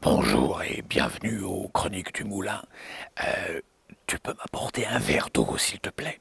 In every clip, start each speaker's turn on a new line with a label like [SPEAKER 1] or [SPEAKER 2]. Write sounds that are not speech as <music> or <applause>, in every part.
[SPEAKER 1] Bonjour et bienvenue aux Chroniques du Moulin. Euh, tu peux m'apporter un verre d'eau, s'il te plaît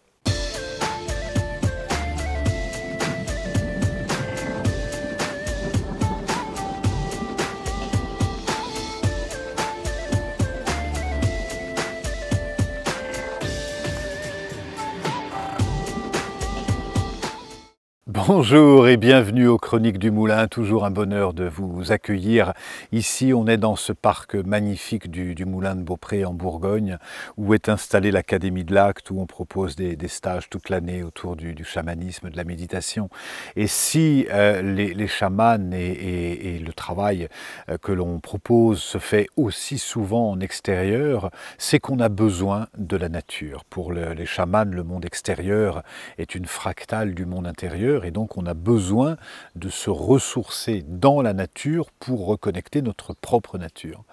[SPEAKER 1] Bonjour et bienvenue aux Chroniques du Moulin. Toujours un bonheur de vous accueillir. Ici, on est dans ce parc magnifique du, Moulin de Beaupré en Bourgogne, où est installée l'Académie de l'Acte, où on propose des, stages toute l'année autour du, chamanisme, de la méditation. Et si euh, les, les, chamans et, le travail euh, que l'on propose se fait aussi souvent en extérieur, c'est qu'on a besoin de la nature. Pour les chamans, le monde extérieur est une fractale du monde intérieur donc on a besoin de se ressourcer dans la nature pour reconnecter notre propre nature.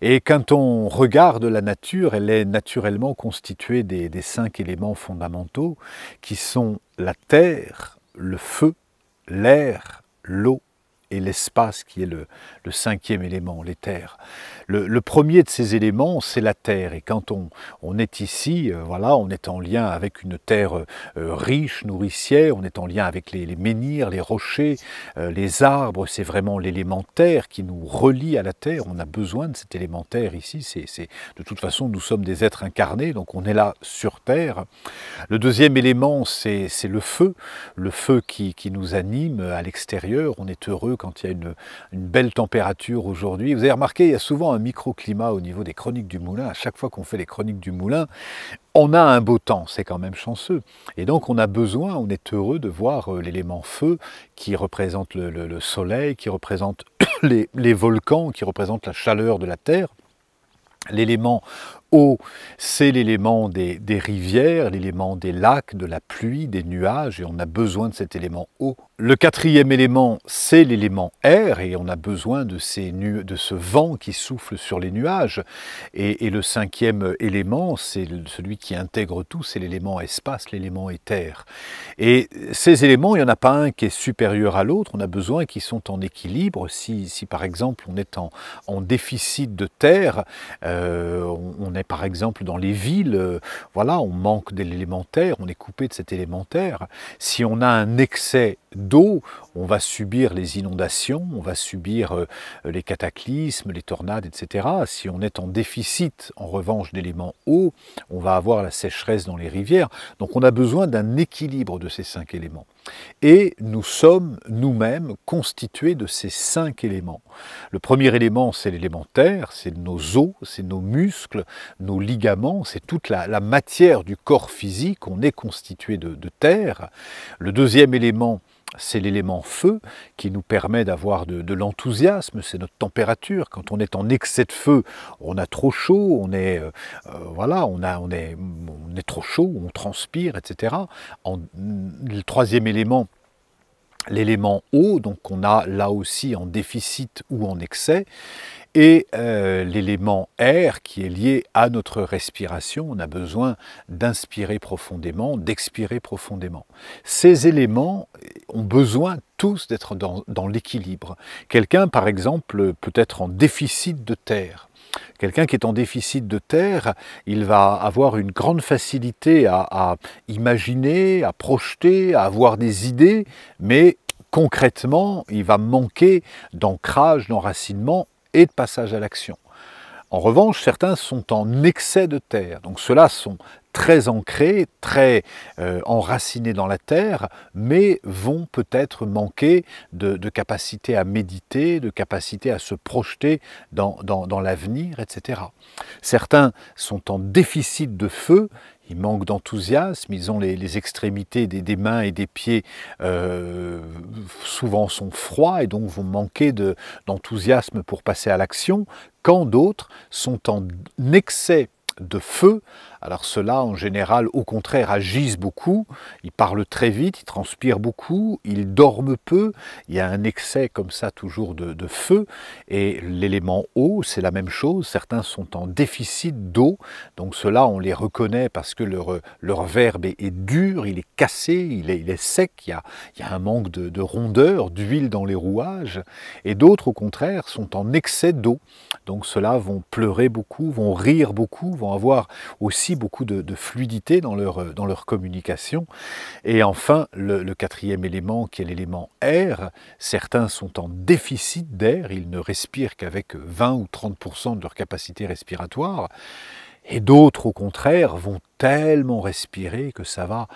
[SPEAKER 1] Et quand on regarde la nature, elle est naturellement constituée des, des cinq éléments fondamentaux qui sont la terre, le feu, l'air, l'eau, et l'espace qui est le, cinquième élément, les terres. Le, premier de ces éléments, c'est la terre. Et quand on, on est ici, euh, voilà, on est en lien avec une terre euh, riche, nourricière, on est en lien avec les, menhirs, les rochers, euh, les arbres. C'est vraiment l'élémentaire qui nous relie à la terre. On a besoin de cet élémentaire ici. C'est, de toute façon, nous sommes des êtres incarnés, donc on est là sur terre. Le deuxième élément, c'est, le feu, le feu qui, qui nous anime à l'extérieur. On est heureux quand il y a une, belle température aujourd'hui. Vous avez remarqué, il y a souvent un microclimat au niveau des chroniques du moulin. À chaque fois qu'on fait les chroniques du moulin, on a un beau temps, c'est quand même chanceux. Et donc on a besoin, on est heureux de voir euh, l'élément feu qui représente le, soleil, qui représente <coughs> les, les volcans, qui représente la chaleur de la Terre l'élément c'est l'élément des, rivières, l'élément des lacs, de la pluie, des nuages, et on a besoin de cet élément eau. Le quatrième élément, c'est l'élément air, et on a besoin de, ces nu de ce vent qui souffle sur les nuages. Et, le cinquième élément, c'est celui qui intègre tout, c'est l'élément espace, l'élément éther. Et ces éléments, il n'y en a pas un qui est supérieur à l'autre, on a besoin qu'ils sont en équilibre. Si, par exemple on est en, déficit de terre, euh, on, on a par exemple dans les villes, euh, voilà, on manque de l'élémentaire, on est coupé de cet élémentaire. Si on a un excès d'eau, on va subir les inondations, on va subir euh, les cataclysmes, les tornades, etc. Si on est en déficit, en revanche, d'éléments eau, on va avoir la sécheresse dans les rivières. Donc on a besoin d'un équilibre de ces cinq éléments. Et nous sommes nous-mêmes constitués de ces cinq éléments. Le premier élément, c'est l'élémentaire, c'est nos os, c'est nos muscles, nos ligaments, c'est toute la, matière du corps physique, on est constitué de terre. Le deuxième élément, c'est l'élément feu qui nous permet d'avoir de, l'enthousiasme, c'est notre température. Quand on est en excès de feu, on a trop chaud, on est, euh, euh, voilà, on, a, on, est, on est trop chaud, on transpire, etc. En, le troisième élément, l'élément eau, donc on a là aussi en déficit ou en excès et euh, l'élément air qui est lié à notre respiration. On a besoin d'inspirer profondément, d'expirer profondément. Ces éléments euh, ont besoin tous d'être dans, l'équilibre. Quelqu'un, par exemple, peut être en déficit de terre. Quelqu'un qui est en déficit de terre, il va avoir une grande facilité à, à imaginer, à projeter, à avoir des idées, mais concrètement, il va manquer d'ancrage, d'enracinement et de passage à l'action. En revanche, certains sont en excès de terre, donc ceux-là sont très ancrés, très euh, enracinés dans la terre, mais vont peut-être manquer de, capacité à méditer, de capacité à se projeter dans, l'avenir, etc. Certains sont en déficit de feu, ils manquent d'enthousiasme, ils ont les, extrémités des, mains et des pieds euh, souvent sont froids et donc vont manquer d'enthousiasme pour passer à l'action, quand d'autres sont en excès de feu. Alors ceux-là, en général, au contraire, agissent beaucoup, ils parlent très vite, ils transpirent beaucoup, ils dorment peu, il y a un excès comme ça toujours de, feu. Et l'élément eau, c'est la même chose, certains sont en déficit d'eau, donc ceux-là, on les reconnaît parce que leur, leur verbe est, dur, il est cassé, il est, sec, il y, a, un manque de, de rondeur, d'huile dans les rouages. Et d'autres, au contraire, sont en excès d'eau, donc ceux-là vont pleurer beaucoup, vont rire beaucoup, vont avoir aussi beaucoup de, fluidité dans leur, euh, dans leur communication. Et enfin, le, quatrième élément, qui est l'élément air, certains sont en déficit d'air, ils ne respirent qu'avec 20 ou 30 de leur capacité respiratoire, et d'autres, au contraire, vont tellement respirer que ça va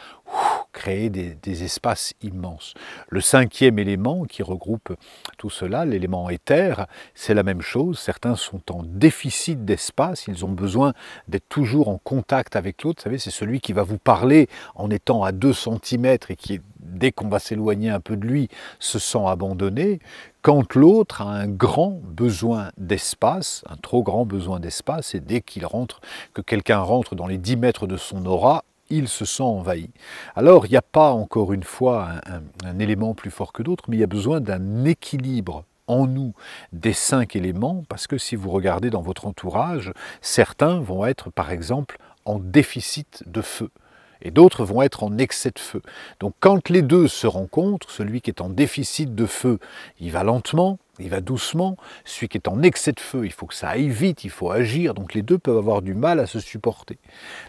[SPEAKER 1] créer des, espaces immenses. Le cinquième élément qui regroupe tout cela, l'élément éther, c'est la même chose. Certains sont en déficit d'espace, ils ont besoin d'être toujours en contact avec l'autre. Vous savez, c'est celui qui va vous parler en étant à 2 cm et qui, dès qu'on va s'éloigner un peu de lui, se sent abandonné quand l'autre a un grand besoin d'espace, un trop grand besoin d'espace, et dès qu'il rentre, que quelqu'un rentre dans les 10 mètres de son aura, il se sent envahi. Alors, il n'y a pas, encore une fois, un, élément plus fort que d'autres, mais il y a besoin d'un équilibre en nous des cinq éléments, parce que si vous regardez dans votre entourage, certains vont être, par exemple, en déficit de feu et d'autres vont être en excès de feu. Donc quand les deux se rencontrent, celui qui est en déficit de feu, il va lentement, il va doucement. Celui qui est en excès de feu, il faut que ça aille vite, il faut agir. Donc les deux peuvent avoir du mal à se supporter.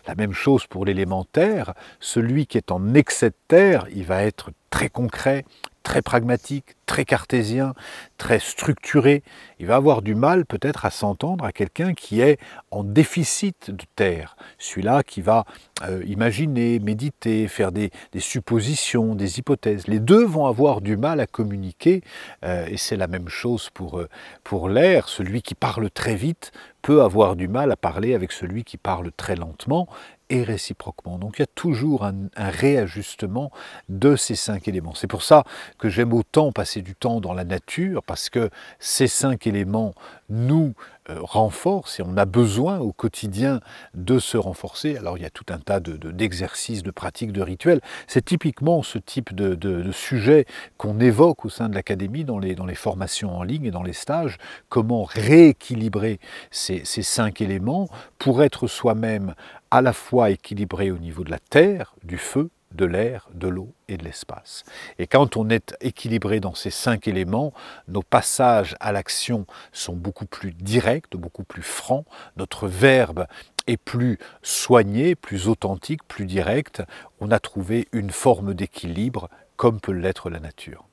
[SPEAKER 1] La même chose pour l'élémentaire. Celui qui est en excès de terre, il va être très concret, très pragmatique, très cartésien, très structuré, il va avoir du mal peut-être à s'entendre à quelqu'un qui est en déficit de terre, celui-là qui va euh, imaginer, méditer, faire des, suppositions, des hypothèses. Les deux vont avoir du mal à communiquer, euh, et c'est la même chose pour, euh, pour l'air, celui qui parle très vite peut avoir du mal à parler avec celui qui parle très lentement et réciproquement. Donc il y a toujours un, un réajustement de ces cinq éléments. C'est pour ça que j'aime autant passer du temps dans la nature, parce que ces cinq éléments nous euh, renforce et on a besoin au quotidien de se renforcer. Alors il y a tout un tas d'exercices, de, de, pratiques, de rituels. C'est typiquement ce type de, sujet qu'on évoque au sein de l'Académie dans les, dans les formations en ligne et dans les stages. Comment rééquilibrer ces cinq éléments pour être soi-même à la fois équilibré au niveau de la terre, du feu, de l'air, de l'eau et de l'espace. Et quand on est équilibré dans ces cinq éléments, nos passages à l'action sont beaucoup plus directs, beaucoup plus francs, notre verbe est plus soigné, plus authentique, plus direct, on a trouvé une forme d'équilibre comme peut l'être la nature.